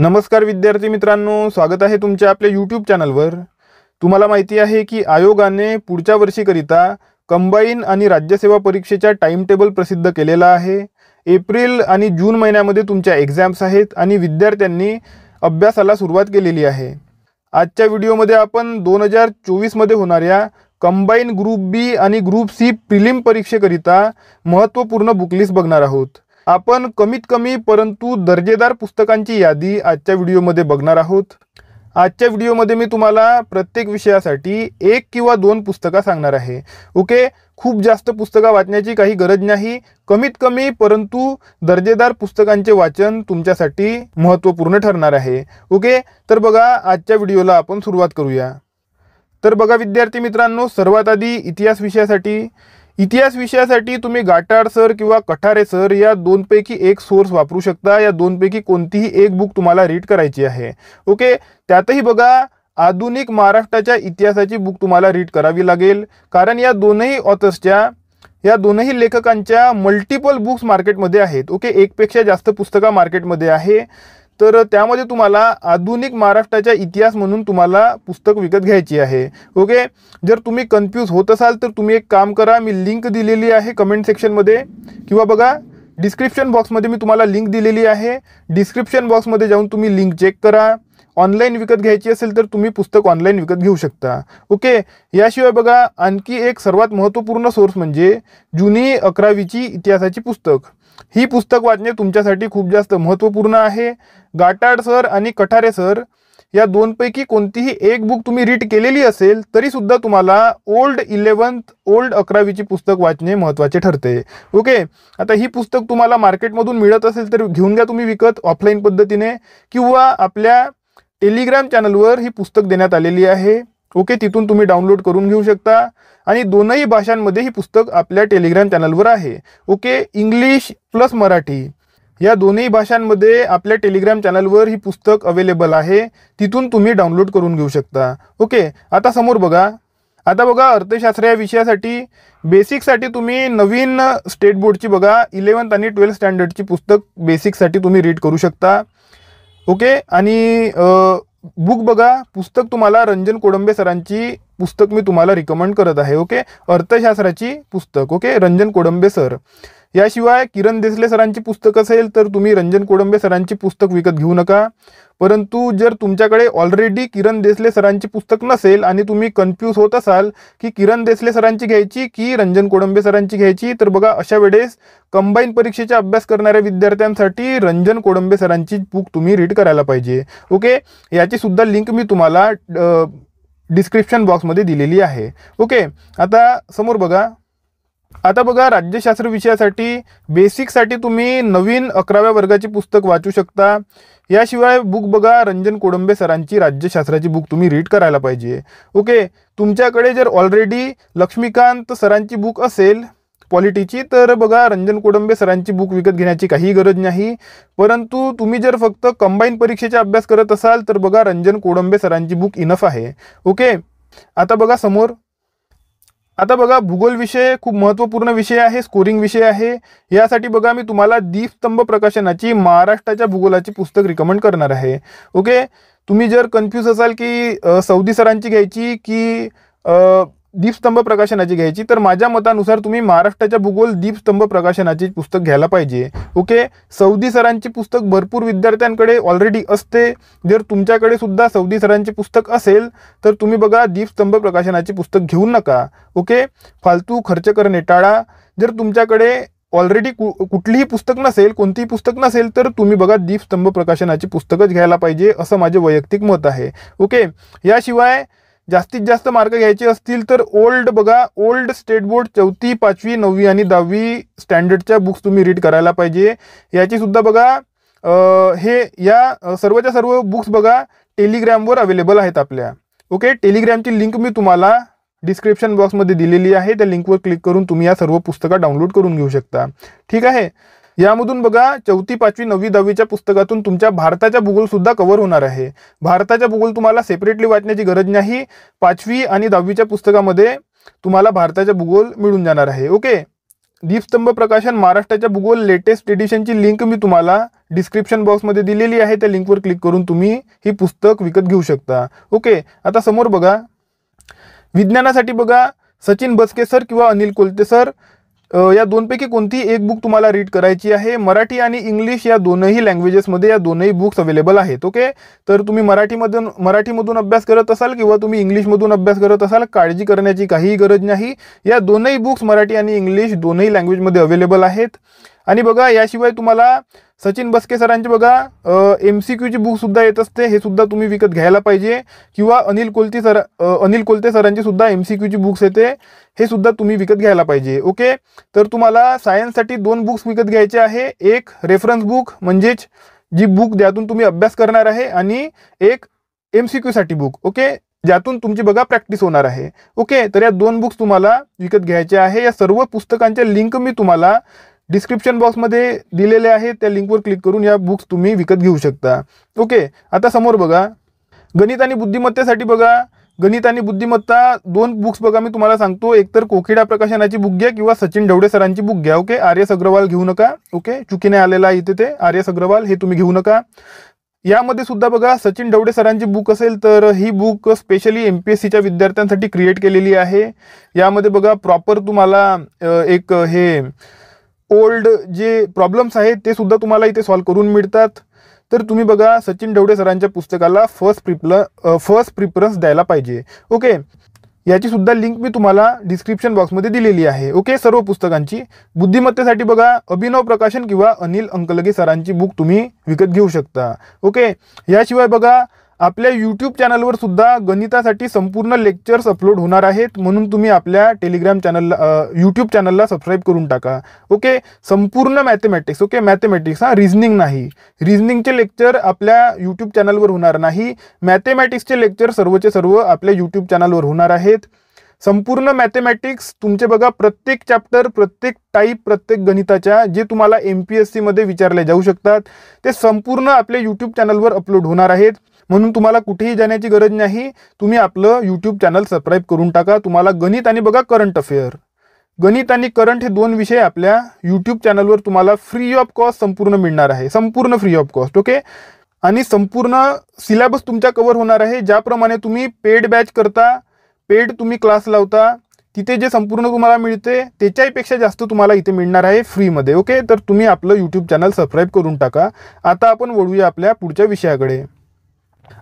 नमस्कार विद्यार्थी मित्रांनो स्वागत आहे तुमच्या आपल्या यूट्यूब चॅनलवर तुम्हाला माहिती आहे की आयोगाने पुढच्या वर्षीकरिता कंबाईन आणि राज्यसेवा परीक्षेच्या टाईम टेबल प्रसिद्ध केलेला आहे एप्रिल आणि जून महिन्यामध्ये तुमच्या एक्झाम्स आहेत आणि विद्यार्थ्यांनी अभ्यासाला सुरुवात केलेली आहे आजच्या व्हिडिओमध्ये आपण दोन हजार चोवीसमध्ये होणाऱ्या कंबाईन ग्रुप बी आणि ग्रुप सी प्रिलिम परीक्षेकरिता महत्त्वपूर्ण बुकलिस्ट बघणार आहोत आपण कमीत कमी परंतु दर्जेदार पुस्तकांची यादी आजच्या व्हिडिओमध्ये बघणार आहोत आजच्या व्हिडिओमध्ये मी तुम्हाला प्रत्येक विषयासाठी एक किंवा दोन पुस्तकं सांगणार आहे ओके खूप जास्त पुस्तकं वाचण्याची काही गरज नाही कमीत कमी परंतु दर्जेदार पुस्तकांचे वाचन तुमच्यासाठी महत्त्वपूर्ण ठरणार आहे ओके तर बघा आजच्या व्हिडिओला आपण सुरुवात करूया तर बघा विद्यार्थी मित्रांनो सर्वात आधी इतिहास विषयासाठी इतिहास विषयासाठी तुम्ही गाटाड सर किंवा कठारे सर या दोनपैकी एक सोर्स वापरू शकता या दोनपैकी कोणतीही एक बुक तुम्हाला रीड करायची आहे ओके त्यातही बघा आधुनिक महाराष्ट्राच्या इतिहासाची बुक तुम्हाला रीड करावी लागेल कारण या दोनही ऑथर्सच्या या दोनही लेखकांच्या मल्टिपल बुक्स मार्केटमध्ये आहेत ओके एकपेक्षा जास्त पुस्तका मार्केटमध्ये आहे तर त्यामध्ये तुम्हाला आधुनिक महाराष्ट्राच्या इतिहास म्हणून तुम्हाला पुस्तक विकत घ्यायची आहे ओके जर तुम्ही कन्फ्यूज होत असाल तर तुम्ही एक काम करा मी लिंक दिलेली आहे कमेंट सेक्शनमध्ये किंवा बघा डिस्क्रिप्शन बॉक्समध्ये मी तुम्हाला लिंक दिलेली आहे डिस्क्रिप्शन बॉक्समध्ये जाऊन तुम्ही लिंक चेक करा ऑनलाईन विकत घ्यायची असेल तर तुम्ही पुस्तक ऑनलाईन विकत घेऊ शकता ओके याशिवाय बघा आणखी एक सर्वात महत्त्वपूर्ण सोर्स म्हणजे जुनी अकरावीची इतिहासाची पुस्तक ही पुस्तक वाचणे तुमच्यासाठी खूप जास्त महत्त्वपूर्ण आहे गाटाड सर आणि कठारे सर या दोनपैकी कोणतीही एक बुक तुम्ही रीड केलेली असेल तरीसुद्धा तुम्हाला ओल्ड इलेवन्थ ओल्ड अकरावीची पुस्तक वाचणे महत्त्वाचे ठरते ओके आता ही पुस्तक तुम्हाला मार्केटमधून मिळत असेल तर घेऊन घ्या तुम्ही विकत ऑफलाईन पद्धतीने किंवा आपल्या टेलिग्राम चॅनलवर ही पुस्तक देण्यात आलेली आहे ओके तिथून तुम्ही डाउनलोड करून घेऊ शकता आणि दोनही भाषांमध्ये ही पुस्तक आपल्या टेलिग्राम चॅनलवर आहे ओके इंग्लिश प्लस मराठी या दोन्ही भाषांमध्ये आपल्या टेलिग्राम चॅनलवर ही पुस्तक अवेलेबल आहे तिथून तुम्ही डाउनलोड करून घेऊ शकता ओके आता समोर बघा आता बघा अर्थशास्त्र या विषयासाठी बेसिकसाठी तुम्ही नवीन स्टेट बोर्डची बघा इलेवन्थ आणि ट्वेल्थ स्टँडर्डची पुस्तक बेसिकसाठी तुम्ही रीड करू शकता ओके आणि बुक बघा पुस्तक तुम्हाला रंजन कोडंबे सरांची पुस्तक मी तुम्हाला रिकमेंड करत आहे ओके अर्थशास्त्राची पुस्तक ओके रंजन कोडंबे सर याशिवाय किरण देसले सरांची पुस्तक असेल तर तुम्ही रंजन कोडंबे सरांची पुस्तक विकत घेऊ नका परंतु जर तुमच्याकडे ऑलरेडी किरण देसले सरांची पुस्तक नसेल आणि तुम्ही कन्फ्यूज होत असाल की किरण देसले सरांची घ्यायची की रंजन कोडंबे सरांची घ्यायची तर बघा अशा वेळेस कंबाईन परीक्षेचा अभ्यास करणाऱ्या विद्यार्थ्यांसाठी रंजन कोडंबे सरांची बुक तुम्ही रीड करायला पाहिजे ओके याची सुद्धा लिंक मी तुम्हाला डिस्क्रिप्शन बॉक्समध्ये दिलेली आहे ओके आता समोर बघा आता बघा राज्यशास्त्र विषयासाठी बेसिकसाठी तुम्ही नवीन अकराव्या वर्गाची पुस्तक वाचू शकता याशिवाय बुक बघा रंजन कोडंबे सरांची राज्यशास्त्राची बुक तुम्ही रीड करायला पाहिजे ओके तुमच्याकडे जर ऑलरेडी लक्ष्मीकांत सरांची बुक असेल पॉलिटीची तर बघा रंजन कोडंबे सरांची बुक विकत घेण्याची काही गरज नाही परंतु तुम्ही जर फक्त कंबाईन परीक्षेचा अभ्यास करत असाल तर बघा रंजन कोडंबे सरांची बुक इनफ आहे ओके आता बघा समोर आता बघा भूगोल विषय खूप महत्त्वपूर्ण विषय आहे स्कोरिंग विषय आहे यासाठी बघा मी तुम्हाला दीपस्तंभ प्रकाशनाची महाराष्ट्राच्या भूगोलाची पुस्तक रिकमेंड करणार आहे ओके तुम्ही जर कन्फ्यूज असाल की सौदी सरांची घ्यायची की दीपस्तंभ प्रकाशनाची घ्यायची तर माझ्या मतानुसार तुम्ही महाराष्ट्राच्या भूगोल दीपस्तंभ प्रकाशनाची पुस्तक घ्यायला पाहिजे ओके सौदी सरांची पुस्तक भरपूर विद्यार्थ्यांकडे ऑलरेडी असते जर तुमच्याकडे सुद्धा सौदी सरांचे पुस्तक असेल तर तुम्ही बघा दीपस्तंभ प्रकाशनाची पुस्तक घेऊ नका ओके फालतू खर्च करणे टाळा जर तुमच्याकडे ऑलरेडी कु कुठलीही पुस्तक नसेल कोणतीही पुस्तक नसेल तर तुम्ही बघा दीपस्तंभ प्रकाशनाची पुस्तकच घ्यायला पाहिजे असं माझे वैयक्तिक मत आहे ओके याशिवाय जास्तीत जास्त मार्क घ्यायचे असतील तर ओल्ड बघा ओल्ड स्टेट बोर्ड चौथी पाचवी नववी आणि दहावी स्टँडर्डच्या बुक्स तुम्ही रीड करायला पाहिजे याची सुद्धा बघा हे या सर्वच्या सर्व बुक्स बघा टेलिग्रामवर अवेलेबल आहेत आपल्या ओके टेलिग्रामची लिंक मी तुम्हाला डिस्क्रिप्शन बॉक्समध्ये दिलेली आहे त्या लिंकवर क्लिक करून तुम्ही या सर्व पुस्तकं डाउनलोड करून घेऊ शकता ठीक आहे यामधून बघा चौथी पाचवी नववी दहावीच्या पुस्तकातून तुमच्या भारताच्या भूगोल सुद्धा कव्हर होणार आहे भारताच्या भूगोल तुम्हाला सेपरेटली वाचण्याची गरज नाही पाचवी आणि दहावीच्या पुस्तकामध्ये तुम्हाला भारताच्या भूगोल मिळून जाणार आहे ओके दीपस्तंभ प्रकाशन महाराष्ट्राच्या भूगोल लेटेस्ट एडिशनची लिंक मी तुम्हाला डिस्क्रिप्शन बॉक्समध्ये दिलेली आहे त्या लिंकवर क्लिक करून तुम्ही ही पुस्तक विकत घेऊ शकता ओके आता समोर बघा विज्ञानासाठी बघा सचिन बसके सर किंवा अनिल कोलते सर या दोनपैकी कोणती एक बुक तुम्हाला रीड करायची आहे मराठी आणि इंग्लिश या दोनही लँग्वेजेसमध्ये या दोनही बुक्स अवेलेबल आहेत ओके तर तुम्ही मराठीमधून मराठीमधून अभ्यास करत असाल किंवा तुम्ही इंग्लिशमधून अभ्यास करत असाल काळजी करण्याची काहीही गरज नाही या दोनही बुक्स मराठी आणि इंग्लिश दोनही लँग्वेजमध्ये अवेलेबल आहेत आणि बघा याशिवाय तुम्हाला सचिन बसके सरांचे बघा एम सी क्यूची बुकसुद्धा येत असते हे सुद्धा तुम्ही विकत घ्यायला पाहिजे किंवा अनिल कोलते सर अनिल कोलते सरांचे सुद्धा एम सी क्यूची बुक्स येते हे सुद्धा तुम्ही विकत घ्यायला पाहिजे ओके तर तुम्हाला सायन्ससाठी दोन बुक्स विकत घ्यायचे आहे एक रेफरन्स बुक म्हणजेच जी बुक ज्यातून तुम्ही अभ्यास करणार आहे आणि एक एम सी क्यूसाठी बुक ओके ज्यातून तुमची बघा प्रॅक्टिस होणार आहे ओके तर या दोन बुक्स तुम्हाला विकत घ्यायचे आहे या सर्व पुस्तकांच्या लिंक मी तुम्हाला डिस्क्रिप्शन बॉक्समध्ये दिलेले आहे त्या लिंकवर क्लिक करून या बुक्स तुम्ही विकत घेऊ शकता ओके आता समोर बघा गणित आणि बुद्धिमत्तेसाठी बघा गणित आणि बुद्धिमत्ता दोन बुक्स बघा मी तुम्हाला सांगतो एकतर कोकिडा प्रकाशनाची बुक घ्या किंवा सचिन ढवडे सरांची बुक घ्या ओके आर्यस अग्रवाल घेऊ नका ओके चुकीने आलेला इथे ते आर्यस अग्रवाल हे तुम्ही घेऊ नका यामध्ये सुद्धा बघा सचिन ढवडे सरांची बुक असेल तर ही book specially M P S सीच्या विद्यार्थ्यांसाठी क्रिएट केलेली आहे यामध्ये बघा प्रॉपर तुम्हाला एक हे ओल्ड जे प्रॉब्लेम्स आहेत ते सुद्धा तुम्हाला इथे सॉल्व करून मिळतात तर तुम्ही बघा सचिन ढवडे सरांच्या पुस्तकाला फर्स्ट प्रिपल फर्स्ट प्रिफरन्स द्यायला पाहिजे ओके याची सुद्धा लिंक मी तुम्हाला डिस्क्रिप्शन बॉक्समध्ये दिलेली आहे ओके सर्व पुस्तकांची बुद्धिमत्तेसाठी बघा अभिनव प्रकाशन किंवा अनिल अंकलगे सरांची बुक तुम्ही विकत घेऊ शकता ओके याशिवाय बघा आपल्या यूट्यूब चॅनलवर सुद्धा गणितासाठी संपूर्ण लेक्चर्स अपलोड होणार आहेत म्हणून तुम्ही आपल्या टेलिग्राम चॅनलला यूट्यूब चॅनलला सबस्क्राईब करून टाका ओके संपूर्ण मॅथमॅटिक्स ओके मॅथमॅटिक्स हां रिझनिंग नाही रिझनिंगचे लेक्चर आपल्या यूट्यूब चॅनलवर होणार नाही मॅथेमॅटिक्सचे लेक्चर सर्वचे सर्व आपल्या यूट्यूब चॅनलवर होणार आहेत संपूर्ण मॅथेमॅटिक्स तुमचे बघा प्रत्येक चॅप्टर प्रत्येक टाईप प्रत्येक गणिताच्या जे तुम्हाला एम पी एस सीमध्ये विचारले जाऊ शकतात ते संपूर्ण आपल्या यूट्यूब चॅनलवर अपलोड होणार आहेत म्हणून तुम्हाला कुठेही जाण्याची गरज नाही तुम्ही आपलं यूट्यूब चॅनल सबस्क्राईब करून टाका तुम्हाला गणित आणि बघा करंट अफेअर गणित आणि करंट हे दोन विषय आपल्या यूट्यूब चॅनलवर तुम्हाला फ्री ऑफ कॉस्ट संपूर्ण मिळणार आहे संपूर्ण फ्री ऑफ कॉस्ट ओके आणि संपूर्ण सिलेबस तुमच्या कवर होणार आहे ज्याप्रमाणे तुम्ही पेड बॅच करता पेड तुम्ही क्लास लावता तिथे जे संपूर्ण तुम्हाला मिळते त्याच्याहीपेक्षा जास्त तुम्हाला इथे मिळणार आहे फ्रीमध्ये ओके तर तुम्ही आपलं यूट्यूब चॅनल सबस्क्राईब करून टाका आता आपण वळूया आपल्या पुढच्या विषयाकडे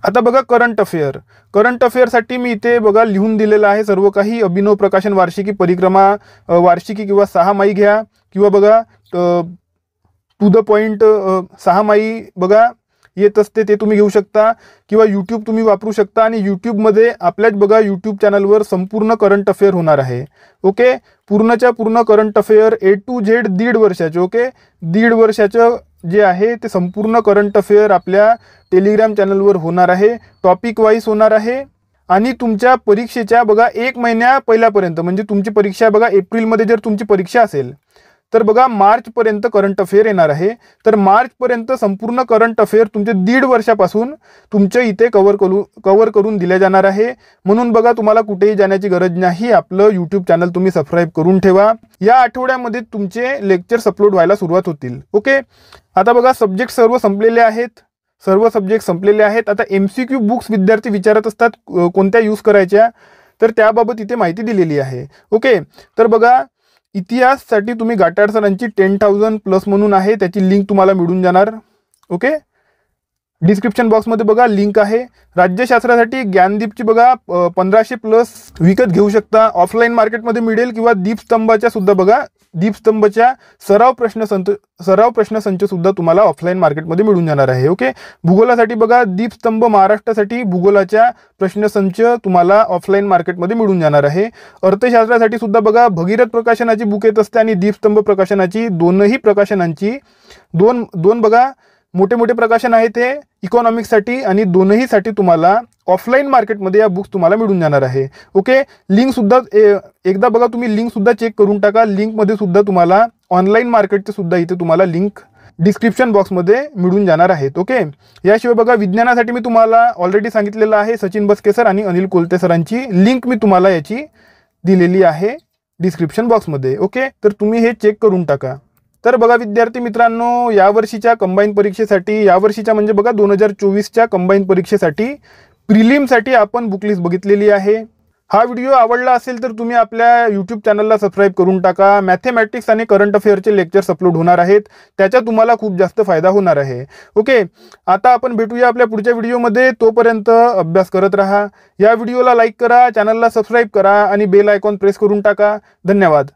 आता बघा करंट अफेअर करंट अफेअरसाठी मी इथे बघा लिहून दिलेलं आहे सर्व काही अभिनव प्रकाशन वार्षिकी परिक्रमा वार्षिकी किंवा माई घ्या किंवा बघा टू द पॉईंट माई बघा येत असते ते तुम्ही घेऊ शकता किंवा यूट्यूब तुम्ही वापरू शकता आणि यूट्यूबमध्ये आपल्याच बघा यूट्यूब चॅनलवर संपूर्ण करंट अफेअर होणार आहे ओके पूर्णच्या पूर्ण current affair A to Z दीड वर्षाचे ओके दीड वर्षाचं जे आहे ते संपूर्ण करंट अफेअर आपल्या टेलिग्राम चॅनलवर होणार आहे टॉपिक वाईज होणार आहे आणि तुमच्या परीक्षेच्या बघा एक महिन्या पहिल्यापर्यंत म्हणजे तुमची परीक्षा बघा एप्रिलमध्ये जर तुमची परीक्षा असेल तर बघा मार्चपर्यंत करंट अफेअर येणार आहे तर मार्चपर्यंत संपूर्ण करंट अफेअर तुमचे दीड वर्षापासून तुमच्या इथे कवर करू कवर करून दिल्या जाणार आहे म्हणून बघा तुम्हाला कुठेही जाण्याची गरज नाही आपलं यूट्यूब चॅनल तुम्ही सबस्क्राईब करून ठेवा या आठवड्यामध्ये तुमचे लेक्चर्स अपलोड व्हायला सुरुवात होतील ओके आता बघा सब्जेक्ट सर्व संपलेले आहेत सर्व सब्जेक्ट संपलेले आहेत आता एम सी क्यू बुक्स विद्यार्थी विचारत असतात कोणत्या यूज करायच्या तर त्याबाबत इथे माहिती दिलेली आहे ओके तर बघा इतिहाससाठी तुम्ही गाटार सरांची टेन थाउजंड प्लस म्हणून आहे त्याची लिंक तुम्हाला मिळून जाणार ओके डिस्क्रिप्शन बॉक्समध्ये बघा लिंक आहे राज्यशास्त्रासाठी ज्ञानदीपची बघा पंधराशे प्लस विकत घेऊ शकता ऑफलाईन मार्केटमध्ये मिळेल किंवा दीपस्तंभाच्या सुद्धा बघा दीपस्तंभच्या सराव प्रश्न संत सराव प्रश्न संच सुद्धा तुम्हाला ऑफलाईन मार्केटमध्ये मिळून जाणार आहे ओके भूगोलासाठी बघा दीपस्तंभ महाराष्ट्रासाठी भूगोलाच्या प्रश्नसंच तुम्हाला ऑफलाईन मार्केटमध्ये मिळून जाणार आहे अर्थशास्त्रासाठी सुद्धा बघा भगीरथ प्रकाशनाची बुक येत असते आणि दीपस्तंभ प्रकाशनाची दोनही प्रकाशनांची दोन दोन बघा मोठे मोठे प्रकाशन आहेत हे इकॉनॉमिक्ससाठी आणि दोनहीसाठी तुम्हाला ऑफलाईन मार्केटमध्ये या बुक्स तुम्हाला मिळून जाणार आहे ओके लिंकसुद्धा एकदा बघा तुम्ही लिंकसुद्धा चेक करून टाका लिंकमध्ये सुद्धा तुम्हाला ऑनलाईन मार्केटचे सुद्धा इथे तुम्हाला लिंक डिस्क्रिप्शन बॉक्समध्ये मिळून जाणार आहेत ओके याशिवाय बघा विज्ञानासाठी मी तुम्हाला ऑलरेडी सांगितलेलं आहे सचिन बसके सर आणि अनिल कोलते सरांची लिंक मी तुम्हाला याची दिलेली आहे डिस्क्रिप्शन बॉक्समध्ये ओके तर तुम्ही हे चेक करून टाका तर बघा विद्यार्थी मित्रांनो यावर्षीच्या कंबाईन परीक्षेसाठी यावर्षीच्या म्हणजे बघा दोन हजार चोवीसच्या कंबाईन परीक्षेसाठी प्रिलिमसाठी आपण बुकलिस्ट बघितलेली आहे हा व्हिडिओ आवडला असेल तर तुम्ही आपल्या यूट्यूब चॅनलला सबस्क्राईब करून टाका मॅथेमॅटिक्स आणि करंट अफेअरचे लेक्चर्स अपलोड होणार आहेत त्याचा तुम्हाला खूप जास्त फायदा होणार आहे ओके आता आपण भेटूया आपल्या पुढच्या व्हिडिओमध्ये तोपर्यंत अभ्यास करत राहा या व्हिडिओला लाईक करा चॅनलला सबस्क्राईब करा आणि बेल आयकॉन प्रेस करून टाका धन्यवाद